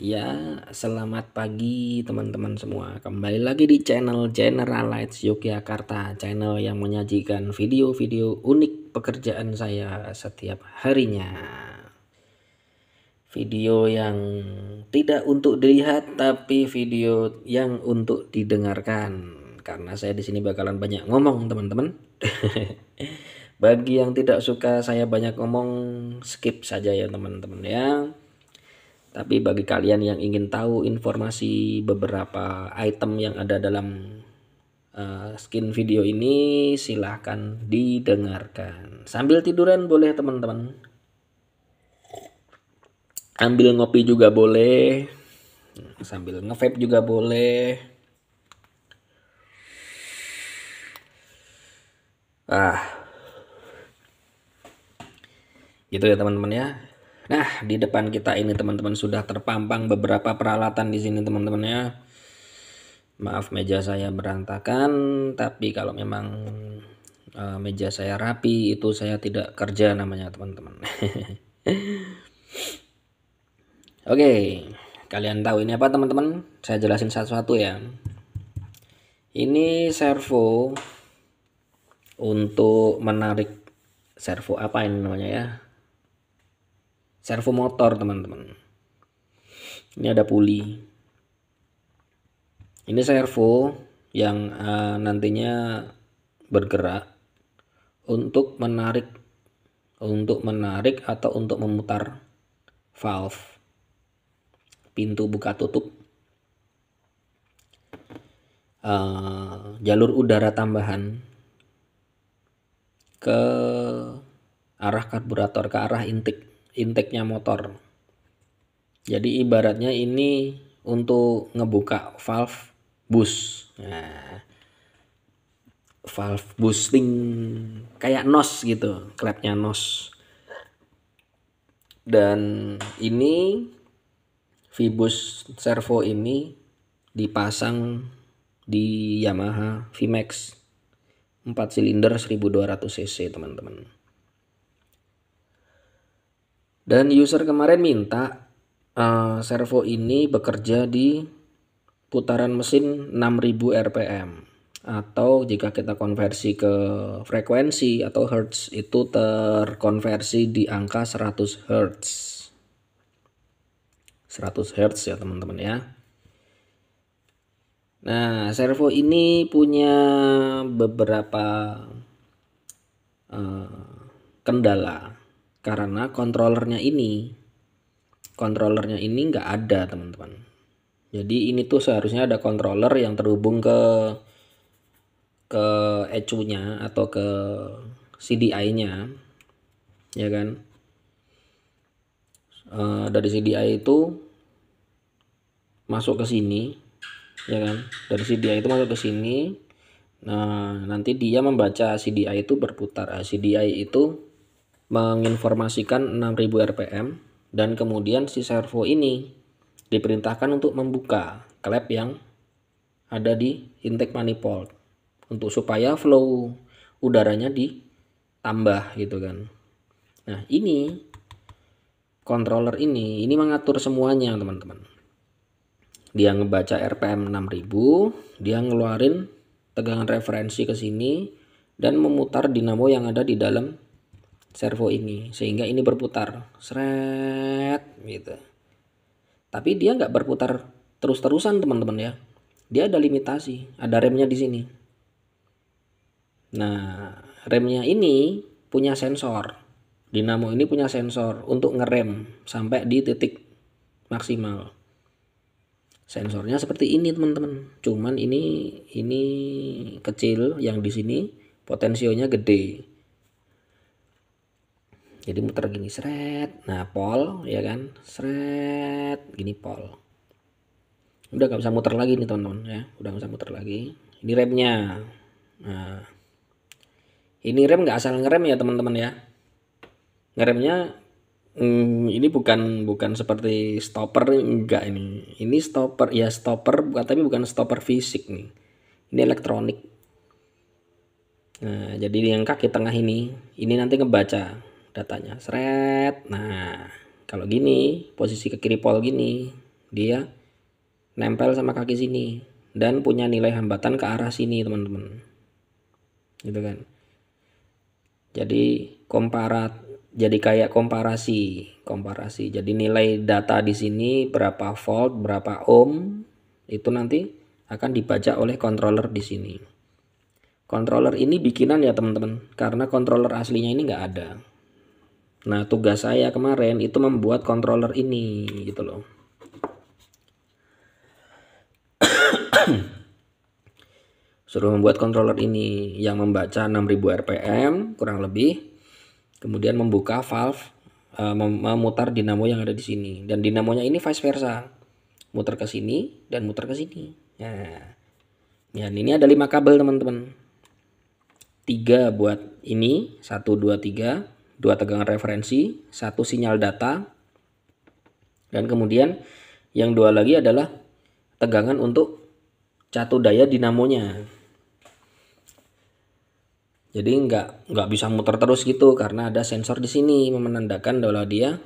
Ya, selamat pagi teman-teman semua. Kembali lagi di channel General Lights Yogyakarta, channel yang menyajikan video-video unik pekerjaan saya setiap harinya. Video yang tidak untuk dilihat tapi video yang untuk didengarkan. Karena saya di sini bakalan banyak ngomong, teman-teman. Bagi yang tidak suka saya banyak ngomong, skip saja ya, teman-teman ya tapi bagi kalian yang ingin tahu informasi beberapa item yang ada dalam uh, skin video ini silahkan didengarkan. Sambil tiduran boleh teman-teman. Ambil ngopi juga boleh. Sambil ngevape juga boleh. Ah. Gitu ya teman-teman ya. Nah, di depan kita ini teman-teman sudah terpampang beberapa peralatan di sini teman-teman ya. Maaf meja saya berantakan, tapi kalau memang uh, meja saya rapi itu saya tidak kerja namanya teman-teman. Oke, kalian tahu ini apa teman-teman? Saya jelasin satu-satu ya. Ini servo untuk menarik servo apa ini namanya ya? servo motor teman-teman ini ada puli ini servo yang uh, nantinya bergerak untuk menarik untuk menarik atau untuk memutar valve pintu buka tutup uh, jalur udara tambahan ke arah karburator ke arah intik intake-nya motor. Jadi ibaratnya ini untuk ngebuka valve bus. Nah, valve boosting kayak nos gitu, klepnya nos. Dan ini Vibus servo ini dipasang di Yamaha VMAX 4 silinder 1200 cc teman-teman. Dan user kemarin minta uh, servo ini bekerja di putaran mesin 6000 rpm atau jika kita konversi ke frekuensi atau hertz itu terkonversi di angka 100 hertz 100 hertz ya teman-teman ya nah servo ini punya beberapa uh, kendala karena kontrolernya ini kontrolernya ini nggak ada teman-teman jadi ini tuh seharusnya ada controller yang terhubung ke ke ECU nya atau ke CDI nya ya kan uh, dari CDI itu masuk ke sini ya kan dari CDI itu masuk ke sini nah nanti dia membaca CDI itu berputar nah, CDI itu menginformasikan 6000 RPM dan kemudian si servo ini diperintahkan untuk membuka klep yang ada di intake manifold untuk supaya flow udaranya ditambah gitu kan. Nah, ini controller ini ini mengatur semuanya, teman-teman. Dia ngebaca RPM 6000, dia ngeluarin tegangan referensi ke sini dan memutar dinamo yang ada di dalam servo ini sehingga ini berputar seret gitu tapi dia nggak berputar terus-terusan teman-teman ya dia ada limitasi ada remnya di sini nah remnya ini punya sensor dinamo ini punya sensor untuk ngerem sampai di titik maksimal sensornya seperti ini teman-teman cuman ini ini kecil yang di sini potensinya gede jadi muter gini seret nah pol ya kan seret gini pol udah nggak bisa muter lagi nih teman-teman ya udah nggak bisa muter lagi ini remnya nah ini rem nggak asal ngerem ya teman-teman ya ngeremnya hmm, ini bukan bukan seperti stopper enggak ini ini stopper ya stopper bukan tapi bukan stopper fisik nih ini elektronik nah jadi yang kaki tengah ini ini nanti ngebaca datanya seret nah kalau gini posisi ke kiri pol gini dia nempel sama kaki sini dan punya nilai hambatan ke arah sini teman-teman gitu kan jadi komparat jadi kayak komparasi komparasi jadi nilai data di sini berapa volt berapa ohm itu nanti akan dibaca oleh controller di sini controller ini bikinan ya teman-teman karena controller aslinya ini nggak ada Nah, tugas saya kemarin itu membuat controller ini gitu loh. Suruh membuat controller ini yang membaca 6000 RPM kurang lebih. Kemudian membuka valve e, memutar dinamo yang ada di sini dan dinamonya ini vice versa. Muter ke sini dan muter ke sini. ya Dan ini ada lima kabel, teman-teman. tiga buat ini, satu dua tiga dua tegangan referensi, satu sinyal data, dan kemudian yang dua lagi adalah tegangan untuk catu daya dinamonya. Jadi nggak nggak bisa muter terus gitu karena ada sensor di sini menandakan bahwa dia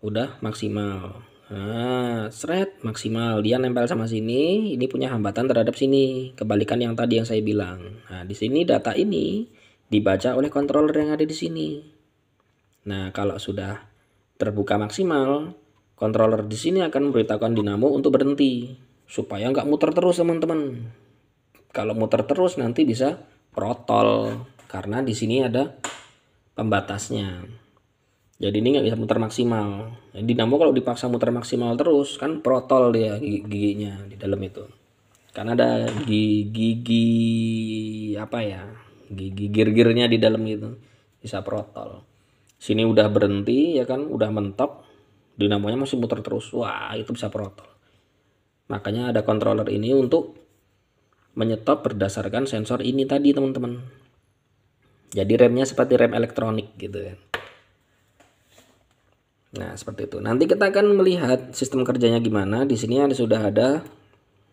udah maksimal. Nah, seret maksimal dia nempel sama sini, ini punya hambatan terhadap sini. Kebalikan yang tadi yang saya bilang. Nah, di sini data ini dibaca oleh controller yang ada di sini. Nah, kalau sudah terbuka maksimal, controller di sini akan memberitakan dinamo untuk berhenti supaya nggak muter terus teman-teman. Kalau muter terus nanti bisa protol karena di sini ada pembatasnya. Jadi ini nggak bisa muter maksimal. Dinamo kalau dipaksa muter maksimal terus kan protol dia giginya di dalam itu. Karena ada gigi, gigi apa ya? Gigi gir-girnya di dalam itu bisa protol sini udah berhenti ya kan udah mentok dinamonya masih muter terus wah itu bisa protol makanya ada controller ini untuk menyetop berdasarkan sensor ini tadi teman-teman jadi remnya seperti rem elektronik gitu kan nah seperti itu nanti kita akan melihat sistem kerjanya gimana di sini ada sudah ada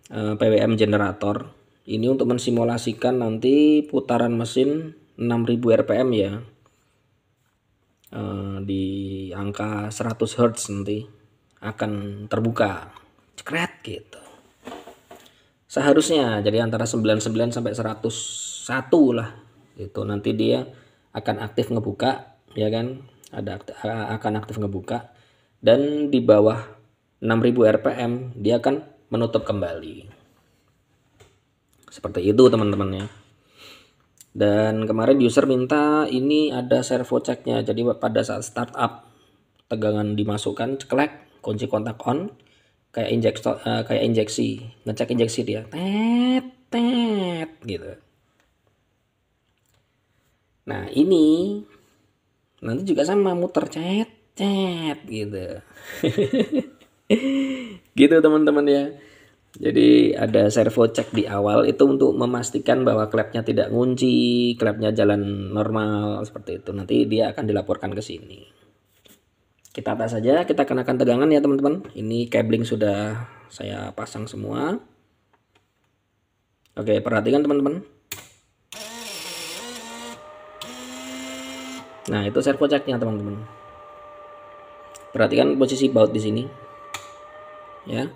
eh, PWM generator ini untuk mensimulasikan nanti putaran mesin 6000 rpm ya Eh, di angka 100 Hz nanti akan terbuka cekret gitu seharusnya jadi antara 99 sampai 101 lah itu nanti dia akan aktif ngebuka ya kan ada akan aktif ngebuka dan di bawah 6000 rpm dia akan menutup kembali seperti itu teman-teman ya dan kemarin user minta ini ada servo checknya. Jadi pada saat startup tegangan dimasukkan, ceklek, kunci kontak on, kayak injeksi uh, eh, kayak injeksi, ngecek injeksi dia. Tet tet gitu. Nah, ini nanti juga sama muter cet cet gitu. gitu teman-teman ya. Jadi ada servo check di awal itu untuk memastikan bahwa klepnya tidak ngunci, klepnya jalan normal seperti itu. Nanti dia akan dilaporkan ke sini. Kita atas saja, kita kenakan tegangan ya teman-teman. Ini cabling sudah saya pasang semua. Oke, perhatikan teman-teman. Nah, itu servo checknya teman-teman. Perhatikan posisi baut di sini. Ya.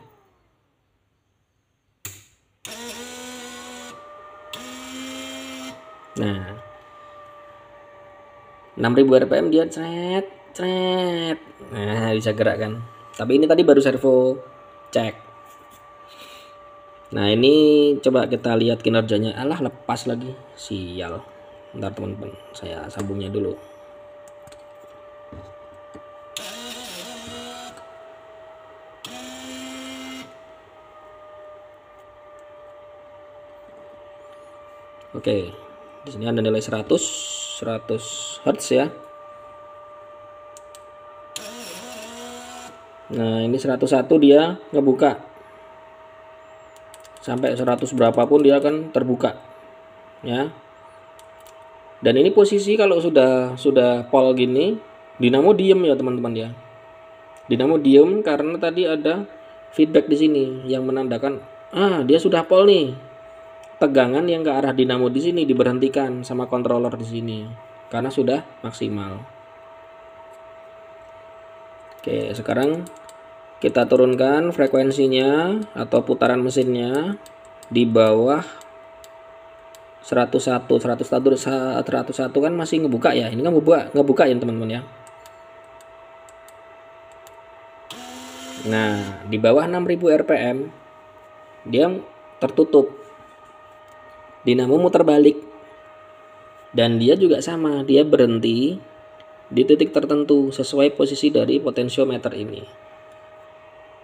Nah. 6000 RPM dia cret cret. Nah, bisa gerak kan. Tapi ini tadi baru servo cek. Nah, ini coba kita lihat kinerjanya. Alah, lepas lagi. Sial. Ntar teman-teman, saya sambungnya dulu. Oke di sini ada nilai 100 100 Hz ya nah ini 101 dia ngebuka sampai 100 berapapun dia akan terbuka ya dan ini posisi kalau sudah sudah pol gini dinamo diem ya teman-teman ya dinamo diem karena tadi ada feedback di sini yang menandakan ah dia sudah pol nih tegangan yang ke arah dinamo di sini diberhentikan sama controller di sini karena sudah maksimal. Oke, sekarang kita turunkan frekuensinya atau putaran mesinnya di bawah 101 101 101 kan masih ngebuka ya. Ini kan ngebuka ngebuka ya teman-teman ya. Nah, di bawah 6000 RPM dia tertutup dinamo muter balik dan dia juga sama dia berhenti di titik tertentu sesuai posisi dari potensiometer ini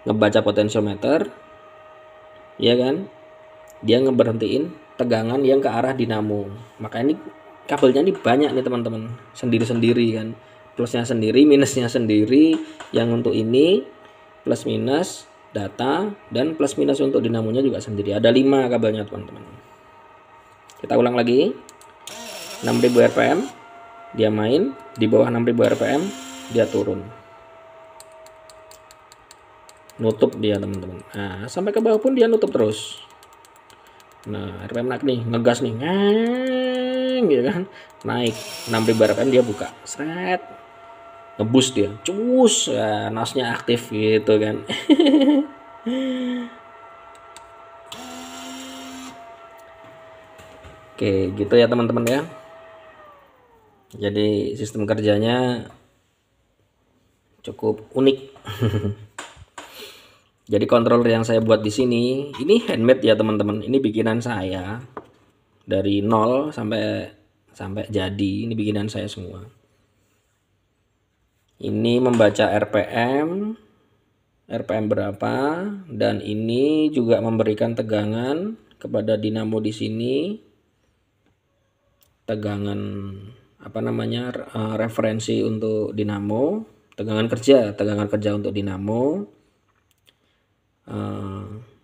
ngebaca potensiometer ya kan dia ngeberhentiin tegangan yang ke arah dinamo maka ini kabelnya ini banyak nih teman-teman sendiri-sendiri kan plusnya sendiri minusnya sendiri yang untuk ini plus minus data dan plus minus untuk dinamonya juga sendiri ada lima kabelnya teman-teman kita ulang lagi. 6000 RPM. Dia main di bawah 6000 RPM, dia turun. Nutup dia, teman-teman. Nah, sampai ke bawah pun dia nutup terus. Nah, RPM naik nih, ngegas nih. Ngeng, gitu kan. Naik 6000 RPM dia buka. Seret. Ngebus dia. Cus, ya, nasnya aktif gitu kan. Oke, gitu ya teman-teman ya. Jadi sistem kerjanya cukup unik. Jadi controller yang saya buat di sini, ini handmade ya teman-teman. Ini bikinan saya dari nol sampai sampai jadi. Ini bikinan saya semua. Ini membaca RPM, RPM berapa, dan ini juga memberikan tegangan kepada dinamo di sini tegangan apa namanya e, referensi untuk dinamo, tegangan kerja, tegangan kerja untuk dinamo. E,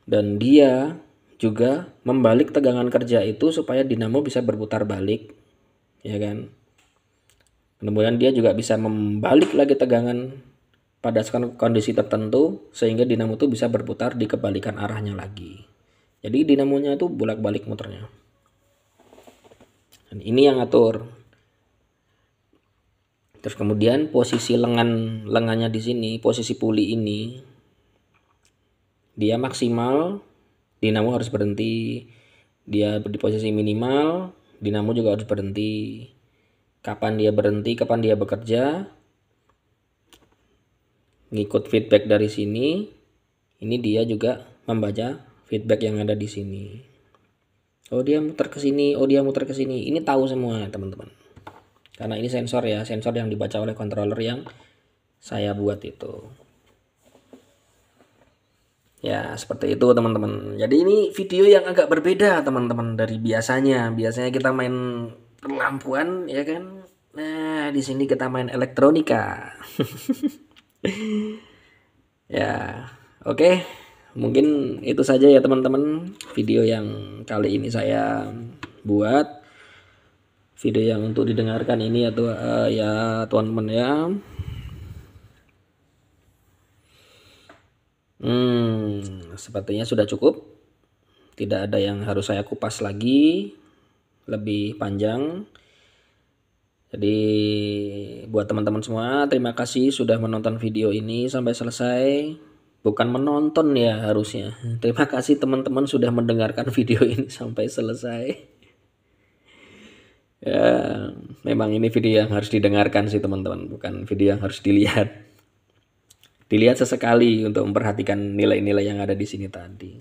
dan dia juga membalik tegangan kerja itu supaya dinamo bisa berputar balik, ya kan? Kemudian dia juga bisa membalik lagi tegangan pada kondisi tertentu sehingga dinamo itu bisa berputar di kebalikan arahnya lagi. Jadi dinamonya itu bolak-balik muternya. Dan ini yang atur. Terus kemudian posisi lengan lengannya di sini, posisi puli ini dia maksimal, dinamo harus berhenti. Dia di posisi minimal, dinamo juga harus berhenti. Kapan dia berhenti, kapan dia bekerja. Ngikut feedback dari sini. Ini dia juga membaca feedback yang ada di sini. Oh dia muter ke sini, oh dia muter ke sini. Ini tahu semua teman-teman. Karena ini sensor ya, sensor yang dibaca oleh controller yang saya buat itu. Ya seperti itu teman-teman. Jadi ini video yang agak berbeda teman-teman dari biasanya. Biasanya kita main lampuan ya kan. Nah di sini kita main elektronika. ya oke. Okay mungkin itu saja ya teman-teman video yang kali ini saya buat video yang untuk didengarkan ini ya tuh eh, ya teman-teman ya hmm sepertinya sudah cukup tidak ada yang harus saya kupas lagi lebih panjang jadi buat teman-teman semua terima kasih sudah menonton video ini sampai selesai bukan menonton ya harusnya. Terima kasih teman-teman sudah mendengarkan video ini sampai selesai. ya, memang ini video yang harus didengarkan sih teman-teman, bukan video yang harus dilihat. Dilihat sesekali untuk memperhatikan nilai-nilai yang ada di sini tadi.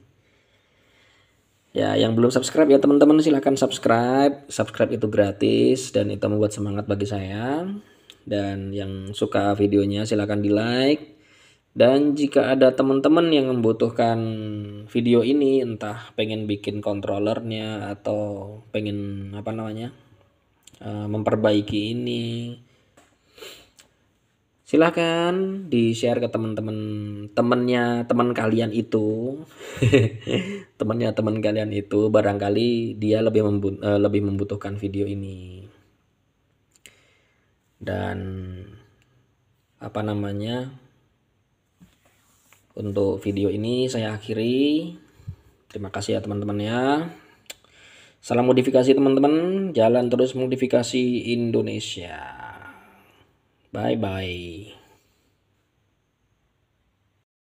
Ya, yang belum subscribe ya teman-teman silahkan subscribe. Subscribe itu gratis dan itu membuat semangat bagi saya. Dan yang suka videonya silahkan di like dan jika ada teman-teman yang membutuhkan video ini, entah pengen bikin kontrolernya atau pengen apa namanya eh, memperbaiki ini, silahkan di share ke teman-teman temennya teman kalian itu temennya teman kalian itu barangkali dia lebih eh, lebih membutuhkan video ini dan apa namanya untuk video ini saya akhiri terima kasih ya teman-teman ya salam modifikasi teman-teman jalan terus modifikasi Indonesia bye bye